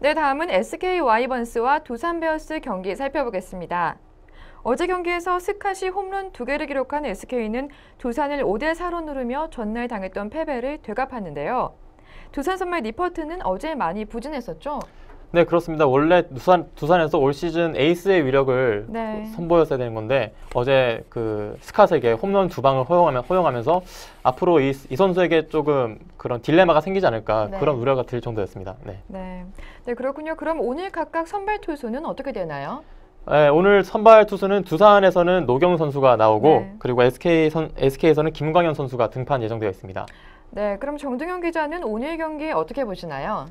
네, 다음은 SK 와이번스와 두산 베어스 경기 살펴보겠습니다. 어제 경기에서 스카시 홈런 두개를 기록한 SK는 두산을 5대4로 누르며 전날 당했던 패배를 되갚았는데요. 두산 선발 니퍼트는 어제 많이 부진했었죠? 네, 그렇습니다. 원래 두산 두산에서 올 시즌 에이스의 위력을 네. 선보였어야 되는 건데 어제 그 스캇에게 홈런 두 방을 허용하면, 허용하면서 앞으로 이, 이, 선수에게 조금 그런 딜레마가 생기지 않을까 네. 그런 우려가 들 정도였습니다. 네. 네. 네, 그렇군요. 그럼 오늘 각각 선발 투수는 어떻게 되나요? 네, 오늘 선발 투수는 두산에서는 노경 선수가 나오고 네. 그리고 SK 선, SK에서는 김광현 선수가 등판 예정되어 있습니다. 네, 그럼 정동현 기자는 오늘 경기 어떻게 보시나요?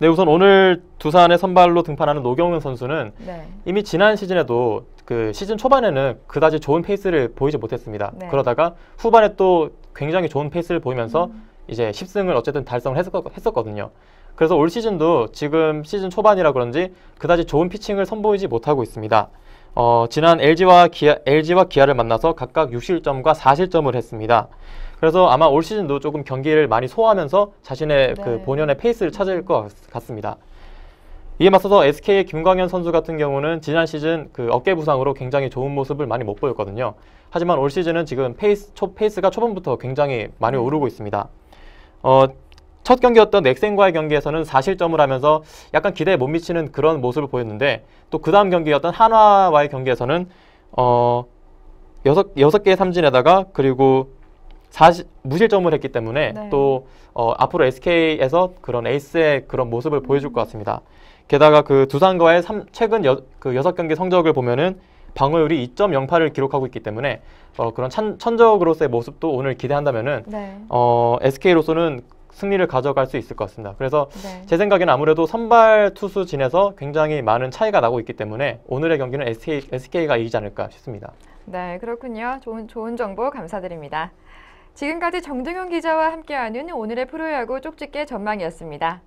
네, 우선 오늘 두산의 선발로 등판하는 노경은 선수는 네. 이미 지난 시즌에도 그 시즌 초반에는 그다지 좋은 페이스를 보이지 못했습니다. 네. 그러다가 후반에 또 굉장히 좋은 페이스를 보이면서 음. 이제 10승을 어쨌든 달성을 했었거, 든요 그래서 올 시즌도 지금 시즌 초반이라 그런지 그다지 좋은 피칭을 선보이지 못하고 있습니다. 어, 지난 LG와 기아, LG와 기아를 만나서 각각 6실점과 4실점을 했습니다. 그래서 아마 올 시즌도 조금 경기를 많이 소화하면서 자신의 그 네. 그 본연의 페이스를 찾을 것 같습니다. 이에 맞서서 SK의 김광현 선수 같은 경우는 지난 시즌 그 어깨 부상으로 굉장히 좋은 모습을 많이 못 보였거든요. 하지만 올 시즌은 지금 페이스, 초, 페이스가 초반부터 굉장히 많이 음. 오르고 있습니다. 어, 첫 경기였던 넥센과의 경기에서는 4실점을 하면서 약간 기대에 못 미치는 그런 모습을 보였는데 또 그 다음 경기였던 한화와의 경기에서는 어 여섯 여섯 개의 삼진에다가 그리고 사실 무실점을 했기 때문에 네. 또 어, 앞으로 SK에서 그런 에이스의 그런 모습을 보여줄 것 같습니다. 게다가 그 두산과의 3, 최근 여, 그 여섯 경기 성적을 보면은 방어율이 2.08을 기록하고 있기 때문에 어, 그런 천, 천적으로서의 모습도 오늘 기대한다면은 네. 어, SK로서는 승리를 가져갈 수 있을 것 같습니다. 그래서 네. 제 생각에는 아무래도 선발 투수진에서 굉장히 많은 차이가 나고 있기 때문에 오늘의 경기는 SK, 가 이기지 않을까 싶습니다. 네, 그렇군요. 좋은, 좋은 정보 감사드립니다. 지금까지 정동현 기자와 함께하는 오늘의 프로야구 쪽집게 전망이었습니다.